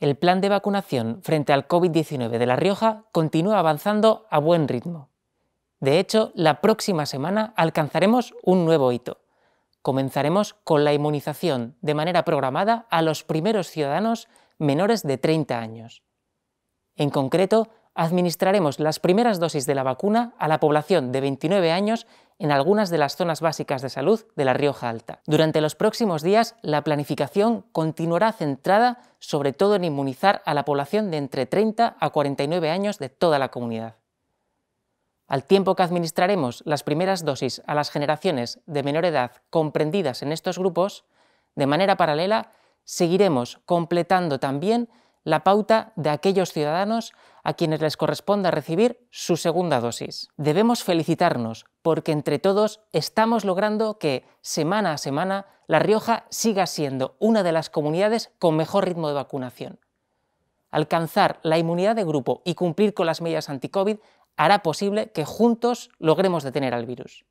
el plan de vacunación frente al COVID-19 de La Rioja continúa avanzando a buen ritmo. De hecho, la próxima semana alcanzaremos un nuevo hito. Comenzaremos con la inmunización de manera programada a los primeros ciudadanos menores de 30 años. En concreto, administraremos las primeras dosis de la vacuna a la población de 29 años en algunas de las zonas básicas de salud de la Rioja Alta. Durante los próximos días, la planificación continuará centrada sobre todo en inmunizar a la población de entre 30 a 49 años de toda la comunidad. Al tiempo que administraremos las primeras dosis a las generaciones de menor edad comprendidas en estos grupos, de manera paralela, seguiremos completando también la pauta de aquellos ciudadanos a quienes les corresponda recibir su segunda dosis. Debemos felicitarnos porque entre todos estamos logrando que, semana a semana, La Rioja siga siendo una de las comunidades con mejor ritmo de vacunación. Alcanzar la inmunidad de grupo y cumplir con las medidas anti-Covid hará posible que juntos logremos detener al virus.